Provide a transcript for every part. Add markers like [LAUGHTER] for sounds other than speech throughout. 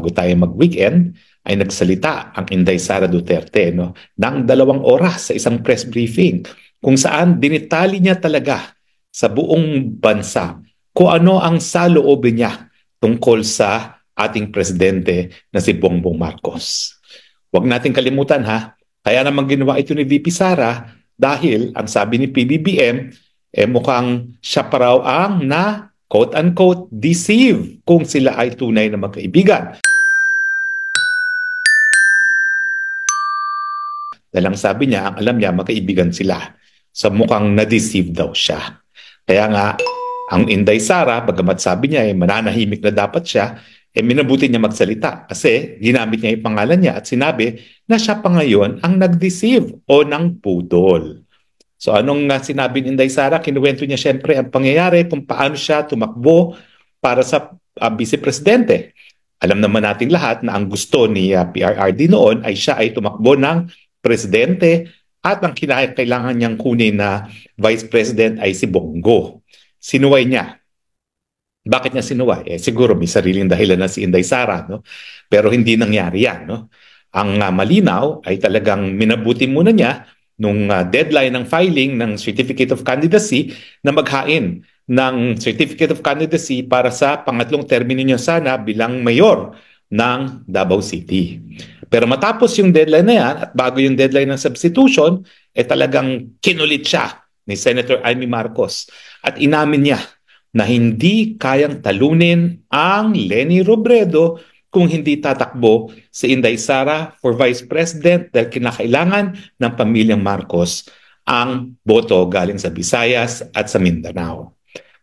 bago tayo mag-weekend, ay nagsalita ang Inday Sara Duterte no, ng dalawang oras sa isang press briefing kung saan dinitali niya talaga sa buong bansa kung ano ang saloobin niya tungkol sa ating presidente na si Bongbong Marcos. Huwag natin kalimutan ha, kaya naman ginawa ito ni VP Sara dahil ang sabi ni PBBM, eh mukhang siya pa raw ang na quote-unquote deceive kung sila ay tunay na magkaibigan. Dahil ang sabi niya, ang alam niya, magkaibigan sila. Sa so, mukhang na-deceive daw siya. Kaya nga, ang Inday Sara, bagamat sabi niya, eh, mananahimik na dapat siya, eh minabuti niya magsalita kasi ginamit niya yung pangalan niya at sinabi na siya pa ngayon ang nag-deceive o ng pudol. So anong uh, sinabi ni Inday Sara? Kinuwento niya siyempre ang pangyayari kung paano siya tumakbo para sa uh, ah, vice presidente. Alam naman natin lahat na ang gusto ni uh, ah, PRRD noon ay siya ay tumakbo ng presidente at ang kinakailangan niyang kunin na vice president ay si Bongo. Sinuway niya. Bakit niya sinuway? Eh, siguro may sariling dahilan na si Inday Sara, no? Pero hindi nangyari yan, no? Ang uh, malinaw ay talagang minabuti muna niya nung uh, deadline ng filing ng Certificate of Candidacy na maghain ng Certificate of Candidacy para sa pangatlong termino niya sana bilang mayor ng Davao City. Pero matapos yung deadline na yan at bago yung deadline ng substitution, eh talagang kinulit siya ni Senator Amy Marcos at inamin niya na hindi kayang talunin ang Lenny Robredo kung hindi tatakbo si Inday Sara for Vice President dahil kinakailangan ng pamilyang Marcos ang boto galing sa Visayas at sa Mindanao.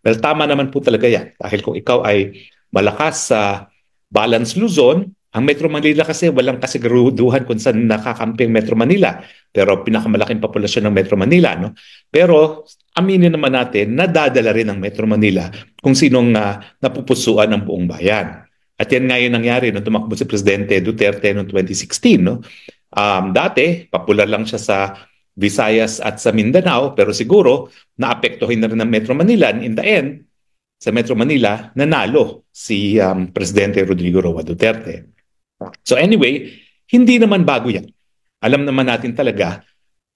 Well, tama naman po talaga yan dahil kung ikaw ay malakas sa Balance Luzon, ang Metro Manila kasi walang kasiguruduhan kung saan nakakampi ang Metro Manila. Pero pinakamalaking populasyon ng Metro Manila. No? Pero aminin naman natin, nadadala rin ang Metro Manila kung sinong uh, napupusuan ng buong bayan. At yan nga yung nangyari nung tumakbo si Presidente Duterte noong 2016. No? Um, dati, popular lang siya sa Visayas at sa Mindanao, pero siguro naapektuhin na rin ng Metro Manila. in the end, sa Metro Manila, nanalo si um, Presidente Rodrigo Roa Duterte. So anyway, hindi naman bago yan. Alam naman natin talaga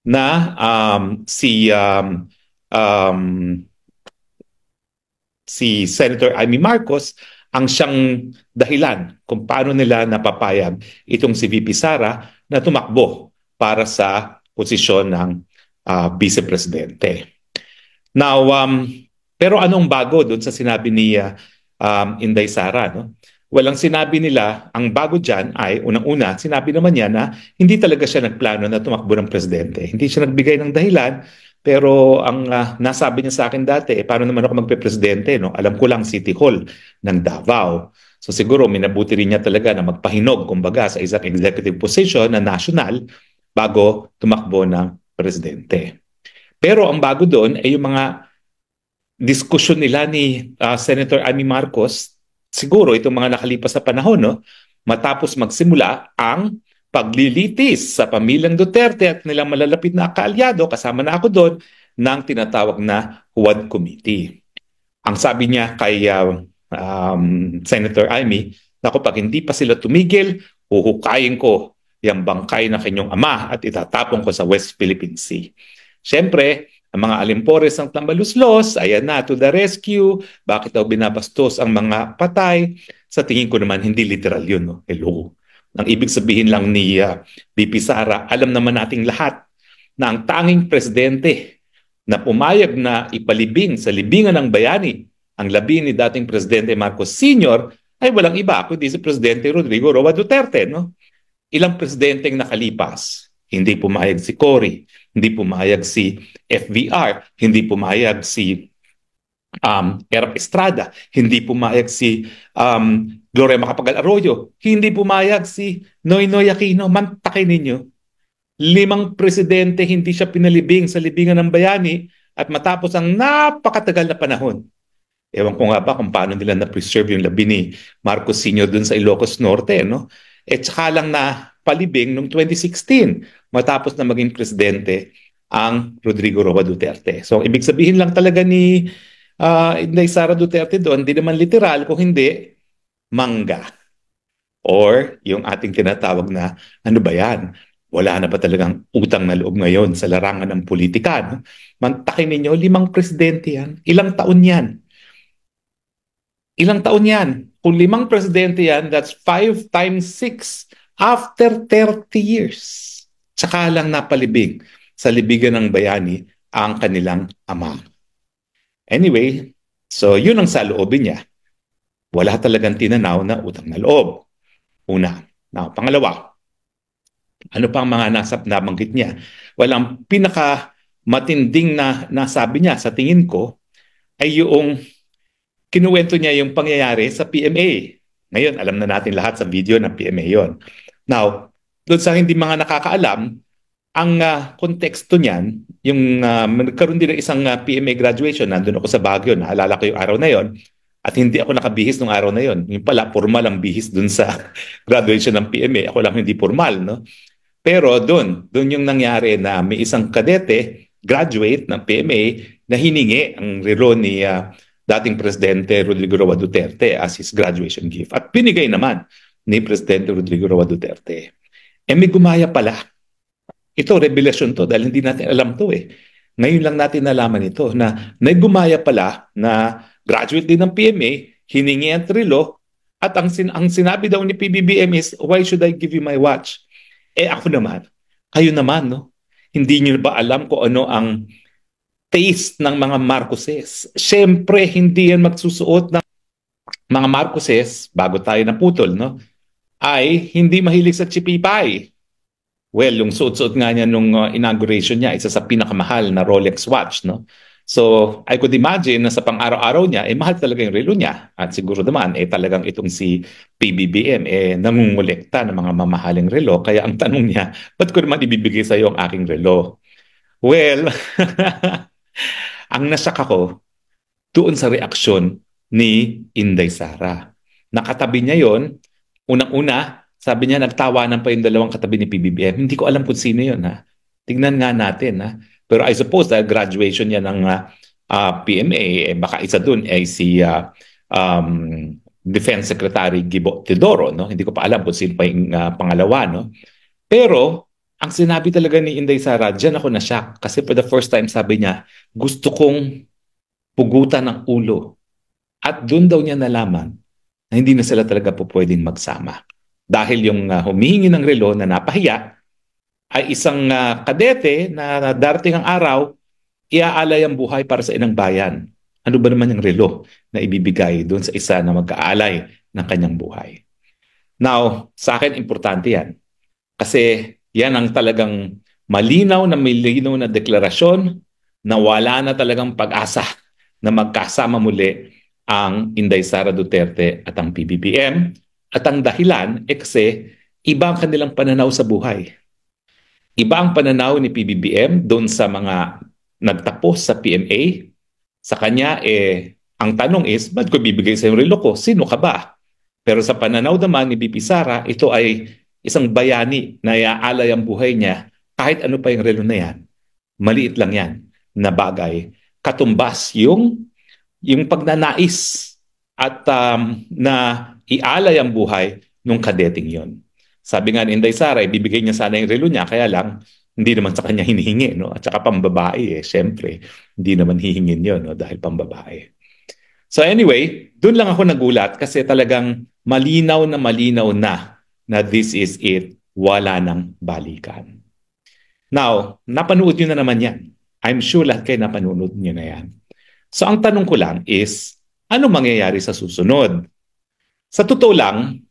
na um, si um, um, si Senator Amy Marcos ang siyang dahilan kung paano nila napapayag itong si VP Sara na tumakbo para sa posisyon ng uh, vice presidente. Now, um, pero anong bago doon sa sinabi ni ah, um, Inday Sara? No? Well, ang sinabi nila, ang bago dyan ay, unang-una, sinabi naman niya na hindi talaga siya nagplano na tumakbo ng presidente. Hindi siya nagbigay ng dahilan, pero ang uh, nasabi niya sa akin dati, eh, paano naman ako magpe-presidente? No? Alam ko lang City Hall ng Davao. So siguro minabuti rin niya talaga na magpahinog, kumbaga, sa isang executive position na national bago tumakbo ng presidente. Pero ang bago doon ay yung mga diskusyon nila ni uh, Senator Amy Marcos, siguro itong mga nakalipas na panahon, no? matapos magsimula ang paglilitis sa pamilyang Duterte at nilang malalapit na kaalyado, kasama na ako doon, ng tinatawag na Huwad Committee. Ang sabi niya kay uh, um, Senator Amy, nako pag hindi pa sila tumigil, huhukayin ko yung bangkay ng kanyang ama at itatapon ko sa West Philippine Sea. Siyempre, ang mga alimpores ng Tambaluslos, ayan na, to the rescue. Bakit daw binabastos ang mga patay? Sa tingin ko naman, hindi literal yun. No? Hello. Ang ibig sabihin lang ni uh, ah, BP Sara, alam naman nating lahat na ang tanging presidente na pumayag na ipalibing sa libingan ng bayani ang labi ni dating Presidente Marcos Sr. ay walang iba kundi si Presidente Rodrigo Roa Duterte. No? Ilang presidente ang nakalipas hindi pumayag si Cory, hindi pumayag si FVR, hindi pumayag si um, Erap Estrada, hindi pumayag si um, Gloria Macapagal Arroyo, hindi pumayag si Noynoy Aquino, mantakay ninyo. Limang presidente hindi siya pinalibing sa libingan ng bayani at matapos ang napakatagal na panahon. Ewan ko nga ba kung paano nila na-preserve yung labi ni Marcos Sr. dun sa Ilocos Norte, no? At eh, saka lang na palibing noong 2016 matapos na maging presidente ang Rodrigo Roa Duterte. So, ibig sabihin lang talaga ni uh, Inday Sara Duterte doon, hindi naman literal, kung hindi, mangga. Or yung ating tinatawag na, ano ba yan? Wala na ba talagang utang na loob ngayon sa larangan ng politika? No? Mantakin ninyo, limang presidente yan. Ilang taon yan? Ilang taon yan? Kung limang presidente yan, that's 5 times 6 after 30 years. Tsaka lang napalibing sa libigan ng bayani ang kanilang ama. Anyway, so yun ang saloobin niya. Wala talagang tinanaw na utang na loob. Una. Now, pangalawa, ano pang mga nasap nabanggit niya? Walang pinaka matinding na nasabi niya sa tingin ko ay yung kinuwento niya yung pangyayari sa PMA. Ngayon, alam na natin lahat sa video na PMA yon. Now, doon sa hindi mga nakakaalam, ang uh, konteksto niyan, yung uh, nagkaroon din ng isang uh, ah, PMA graduation, nandun ako sa Baguio, naalala ko yung araw na yon at hindi ako nakabihis nung araw na yon. Yung pala, formal ang bihis doon sa [LAUGHS] graduation ng PMA. Ako lang hindi formal, no? Pero doon, doon yung nangyari na may isang kadete, graduate ng PMA, na hiningi ang relo ni uh, dating Presidente Rodrigo Roa Duterte as his graduation gift. At pinigay naman ni Presidente Rodrigo Roa Duterte. Eh may gumaya pala. Ito, revelation to dahil hindi natin alam to eh. Ngayon lang natin nalaman ito na may gumaya pala na graduate din ng PMA, hiningi ang trilo, at ang, sin- ang sinabi daw ni PBBM is, why should I give you my watch? Eh ako naman, kayo naman, no? Hindi niyo ba alam ko ano ang taste ng mga Marcoses? Siyempre, hindi yan magsusuot ng mga Marcoses bago tayo naputol, no? ay hindi mahilig sa chipipay. Well, yung suot-suot nga niya nung uh, inauguration niya, isa sa pinakamahal na Rolex watch, no? So, I could imagine na sa pang-araw-araw niya, eh mahal talaga yung relo niya. At siguro naman, eh talagang itong si PBBM, eh nangungulekta ng mga mamahaling relo. Kaya ang tanong niya, ba't ko naman ibibigay sa iyo ang aking relo? Well, [LAUGHS] ang nasak ako doon sa reaksyon ni Inday Sara. Nakatabi niya yon Unang-una, sabi niya, nagtawanan pa yung dalawang katabi ni PBBM. Hindi ko alam kung sino yun, ha? Tingnan nga natin, ha? Pero I suppose, dahil graduation niya ng uh, ah, uh, ah, PMA, eh, baka isa dun ay eh, si uh, um, Defense Secretary Gibo Teodoro, no? Hindi ko pa alam kung sino pa yung uh, pangalawa, no? Pero, ang sinabi talaga ni Inday Sara, dyan ako na-shock. Kasi for the first time, sabi niya, gusto kong pugutan ng ulo. At doon daw niya nalaman na hindi na sila talaga po pwedeng magsama. Dahil yung uh, humihingi ng relo na napahiya ay isang uh, kadete na darating ang araw, iaalay ang buhay para sa inang bayan. Ano ba naman yung relo na ibibigay doon sa isa na mag-aalay ng kanyang buhay? Now, sa akin, importante yan. Kasi yan ang talagang malinaw na malinaw na deklarasyon na wala na talagang pag-asa na magkasama muli ang Inday Sara Duterte at ang PBBM. At ang dahilan eh kasi iba ang kanilang pananaw sa buhay. Iba ang pananaw ni PBBM doon sa mga nagtapos sa PMA. Sa kanya, eh, ang tanong is, ba't ko bibigay sa yung relo ko? Sino ka ba? Pero sa pananaw naman ni BP Sara, ito ay isang bayani na iaalay ang buhay niya kahit ano pa yung relo na yan. Maliit lang yan na bagay. Katumbas yung yung pagnanais at um, na ialay ang buhay nung kadeting yon. Sabi nga ni Inday Sara, ibibigay niya sana yung relo niya, kaya lang, hindi naman sa kanya hinihingi, no? At saka pambabae, eh, syempre, hindi naman hihingin yon no? Dahil pambabae. So anyway, doon lang ako nagulat kasi talagang malinaw na malinaw na na this is it, wala nang balikan. Now, napanood nyo na naman yan. I'm sure lahat kayo napanood nyo na yan. So ang tanong ko lang is, ano mangyayari sa susunod? Sa totoo lang,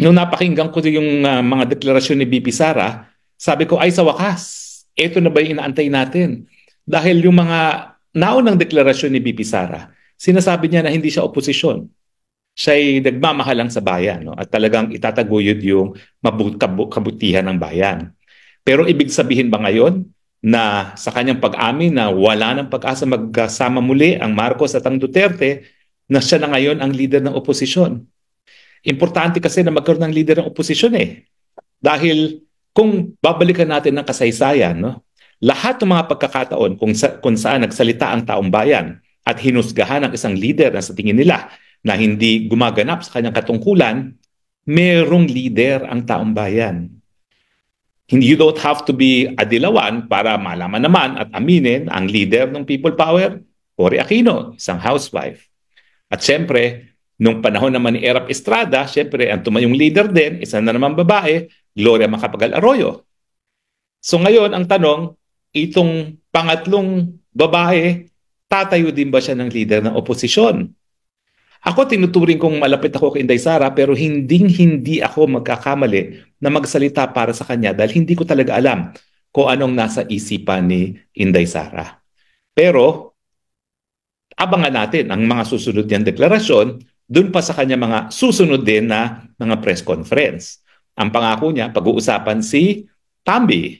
nung napakinggan ko yung uh, mga deklarasyon ni BP Sara, sabi ko, ay sa wakas, eto na ba yung inaantay natin? Dahil yung mga naunang deklarasyon ni BP Sara, sinasabi niya na hindi siya oposisyon. Siya ay nagmamahal lang sa bayan no? at talagang itataguyod yung mabut- kabutihan ng bayan. Pero ibig sabihin ba ngayon, na sa kanyang pag-amin na wala ng pag-asa magkasama muli ang Marcos at ang Duterte na siya na ngayon ang leader ng oposisyon. Importante kasi na magkaroon ng leader ng oposisyon eh. Dahil kung babalikan natin ng kasaysayan, no, lahat ng mga pagkakataon kung, sa, kung saan nagsalita ang taong bayan at hinusgahan ang isang leader na sa tingin nila na hindi gumaganap sa kanyang katungkulan, merong leader ang taong bayan. Hindi you don't have to be adilawan para malaman naman at aminin ang leader ng People Power, Cory Aquino, isang housewife. At siyempre, nung panahon naman ni Erap Estrada, siyempre ang tumayong leader din, isa na naman babae, Gloria Macapagal Arroyo. So ngayon, ang tanong, itong pangatlong babae, tatayo din ba siya ng leader ng oposisyon? Ako tinuturing kong malapit ako kay Inday Sara pero hindi hindi ako magkakamali na magsalita para sa kanya dahil hindi ko talaga alam kung anong nasa isipan ni Inday Sara. Pero abangan natin ang mga susunod niyang deklarasyon doon pa sa kanya mga susunod din na mga press conference. Ang pangako niya, pag-uusapan si Tambi.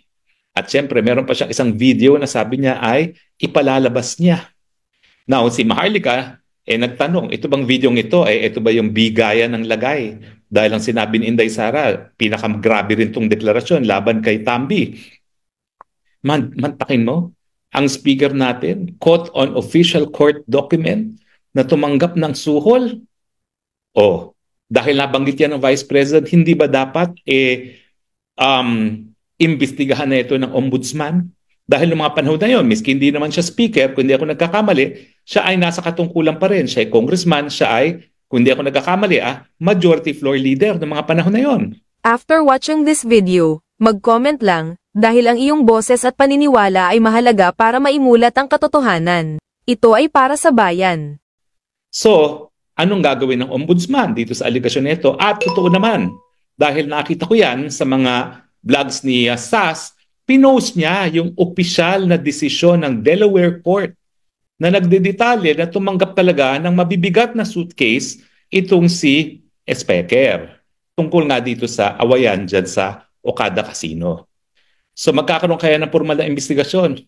At syempre, meron pa siyang isang video na sabi niya ay ipalalabas niya. Now, si Maharlika, eh nagtanong, ito bang videong ito, eh ito ba yung bigaya ng lagay? Dahil ang sinabi ni Inday Sara, pinakagrabe rin tong deklarasyon laban kay Tambi. Man, mantakin mo, ang speaker natin, caught on official court document na tumanggap ng suhol. Oh, dahil nabanggit yan ng Vice President, hindi ba dapat eh, um, imbestigahan na ito ng ombudsman? Dahil noong mga panahon na yun, miski hindi naman siya speaker, kundi ako nagkakamali, siya ay nasa katungkulan pa rin. Siya ay congressman, siya ay, kundi ako nagkakamali ah, majority floor leader ng mga panahon na yon. After watching this video, mag-comment lang, dahil ang iyong boses at paniniwala ay mahalaga para maimulat ang katotohanan. Ito ay para sa bayan. So, anong gagawin ng ombudsman dito sa aligasyon nito? At totoo naman, dahil nakita ko yan sa mga vlogs ni ah, SAS, pinost niya yung opisyal na desisyon ng Delaware Court na nagdedetalye na tumanggap talaga ng mabibigat na suitcase itong si Specker tungkol nga dito sa awayan dyan sa Okada Casino. So magkakaroon kaya ng formal na investigasyon.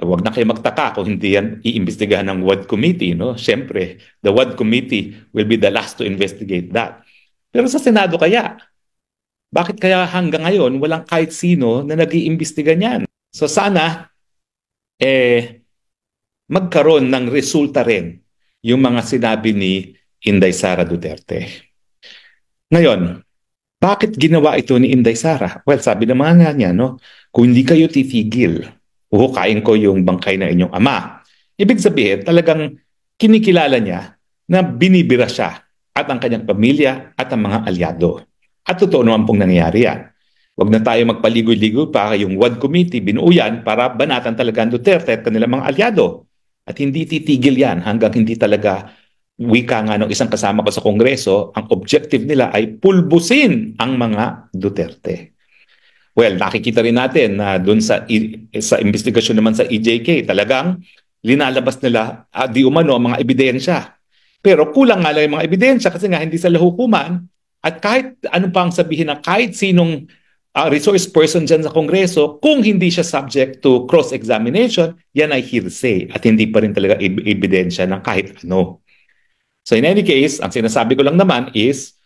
Huwag na kayo magtaka kung hindi yan iimbestigahan ng WAD Committee. No? Siyempre, the WAD Committee will be the last to investigate that. Pero sa Senado kaya, bakit kaya hanggang ngayon walang kahit sino na nag-iimbestiga niyan? So sana, eh, magkaroon ng resulta rin yung mga sinabi ni Inday Sara Duterte. Ngayon, bakit ginawa ito ni Inday Sara? Well, sabi naman nga niya, no? kung hindi kayo titigil, huhukain ko yung bangkay ng inyong ama. Ibig sabihin, talagang kinikilala niya na binibira siya at ang kanyang pamilya at ang mga alyado. At totoo naman pong nangyayari yan. Huwag na tayo magpaligoy-ligoy pa yung WAD committee, binuuyan para banatan talaga ang Duterte at kanilang mga alyado. At hindi titigil yan hanggang hindi talaga wika nga ng isang kasama ko sa Kongreso, ang objective nila ay pulbusin ang mga Duterte. Well, nakikita rin natin na doon sa, sa investigasyon naman sa EJK, talagang linalabas nila uh, di umano ang mga ebidensya. Pero kulang nga lang yung mga ebidensya kasi nga hindi sa hukuman at kahit ano pang sabihin na kahit sinong uh, resource person dyan sa Kongreso, kung hindi siya subject to cross-examination, yan ay hearsay at hindi pa rin talaga ebidensya ng kahit ano. So in any case, ang sinasabi ko lang naman is,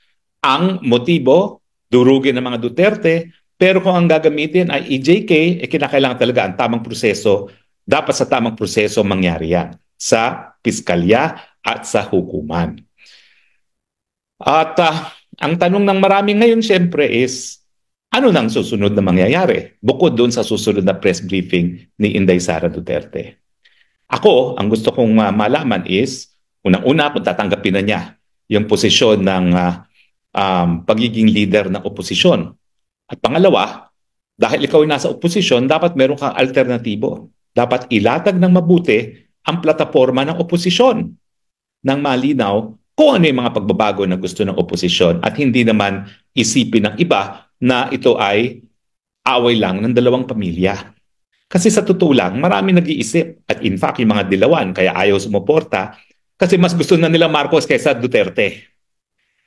ang motibo, durugin ng mga Duterte, pero kung ang gagamitin ay EJK, eh kinakailangan talaga ang tamang proseso, dapat sa tamang proseso mangyari yan sa piskalya at sa hukuman. At uh, ang tanong ng marami ngayon syempre is, ano nang susunod na mangyayari bukod doon sa susunod na press briefing ni Inday Sara Duterte? Ako, ang gusto kong uh, malaman is, unang-una kung tatanggapin na niya yung posisyon ng uh, um, pagiging leader ng oposisyon. At pangalawa, dahil ikaw ay nasa oposisyon, dapat meron kang alternatibo. Dapat ilatag ng mabuti ang plataforma ng oposisyon ng malinaw kung ano yung mga pagbabago na gusto ng oposisyon at hindi naman isipin ng iba na ito ay away lang ng dalawang pamilya. Kasi sa totoo lang, marami nag-iisip. At in fact, yung mga dilawan, kaya ayaw sumuporta, kasi mas gusto na nila Marcos kaysa Duterte.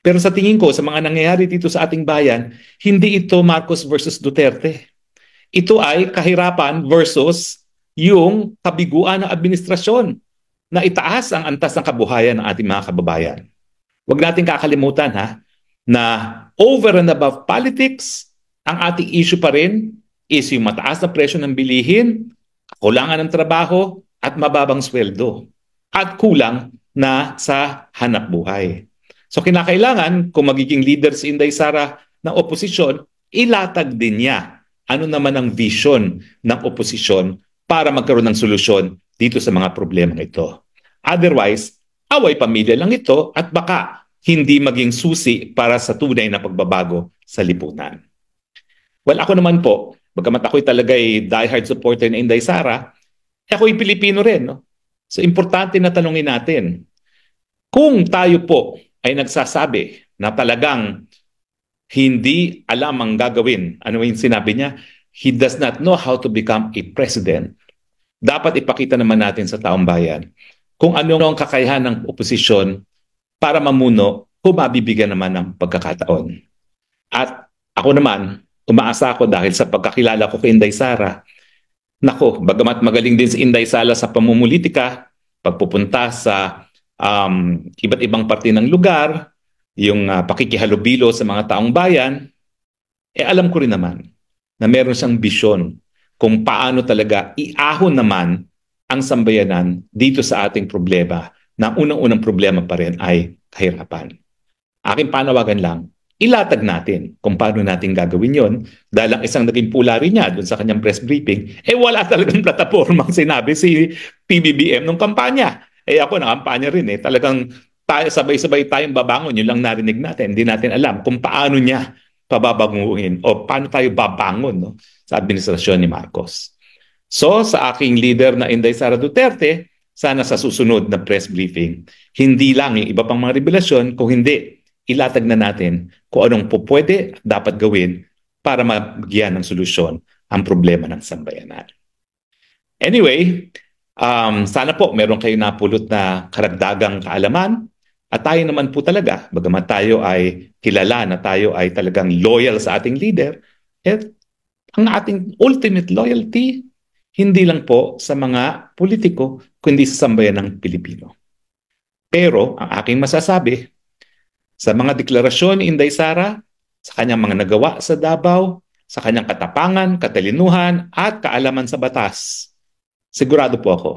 Pero sa tingin ko, sa mga nangyayari dito sa ating bayan, hindi ito Marcos versus Duterte. Ito ay kahirapan versus yung kabiguan ng administrasyon na itaas ang antas ng kabuhayan ng ating mga kababayan. Huwag natin kakalimutan ha, na over and above politics, ang ating issue pa rin is yung mataas na presyo ng bilihin, kulangan ng trabaho, at mababang sweldo. At kulang na sa hanap buhay. So kinakailangan, kung magiging leader si Inday Sara ng oposisyon, ilatag din niya ano naman ang vision ng oposisyon para magkaroon ng solusyon dito sa mga problema ito. Otherwise, away pamilya lang ito at baka hindi maging susi para sa tunay na pagbabago sa lipunan. Well, ako naman po, bagamat ako'y talaga ay diehard supporter ni Inday Sara, eh, ako'y Pilipino rin. No? So, importante na tanungin natin, kung tayo po ay nagsasabi na talagang hindi alam ang gagawin, ano yung sinabi niya, he does not know how to become a president, dapat ipakita naman natin sa taong bayan kung ano ang kakayahan ng oposisyon para mamuno kung mabibigyan naman ng pagkakataon. At ako naman, umaasa ako dahil sa pagkakilala ko kay Inday Sara. Nako, bagamat magaling din si Inday Sala sa pamumulitika, pagpupunta sa um, iba't ibang parte ng lugar, yung uh, pakikihalubilo sa mga taong bayan, eh alam ko rin naman na meron siyang bisyon kung paano talaga iahon naman ang sambayanan dito sa ating problema na unang-unang problema pa rin ay kahirapan. Aking panawagan lang, ilatag natin kung paano natin gagawin yon dahil ang isang naging pulari niya doon sa kanyang press briefing, eh wala [LAUGHS] talagang plataforma sinabi si PBBM nung kampanya. Eh ako na kampanya rin eh, talagang tayo, sabay-sabay tayong babangon, yun lang narinig natin. Hindi natin alam kung paano niya pababanguin o paano tayo babangon no, sa administrasyon ni Marcos. So sa aking leader na Inday Sara Duterte, sana sa susunod na press briefing, hindi lang yung iba pang mga revelasyon, kung hindi, ilatag na natin kung anong po pwede dapat gawin para magbigyan ng solusyon ang problema ng sambayanan. Anyway, um, sana po meron kayo napulot na karagdagang kaalaman at tayo naman po talaga, bagamat tayo ay kilala na tayo ay talagang loyal sa ating leader, at ang ating ultimate loyalty hindi lang po sa mga politiko, kundi sa sambayan ng Pilipino. Pero ang aking masasabi, sa mga deklarasyon ni Inday Sara, sa kanyang mga nagawa sa Davao, sa kanyang katapangan, katalinuhan, at kaalaman sa batas, sigurado po ako,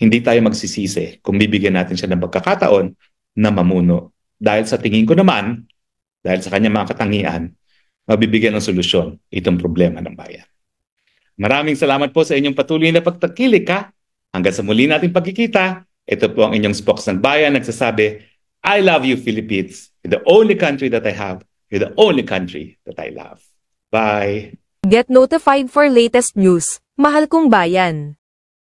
hindi tayo magsisisi kung bibigyan natin siya ng pagkakataon na mamuno. Dahil sa tingin ko naman, dahil sa kanyang mga katangian, mabibigyan ng solusyon itong problema ng bayan. Maraming salamat po sa inyong patuloy na pagtakilik ha Hanggang sa muli nating pagkikita, ito po ang inyong spokes ng bayan nagsasabi, I love you Philippines. You're the only country that I have. You're the only country that I love. Bye! Get notified for latest news, mahal kong bayan.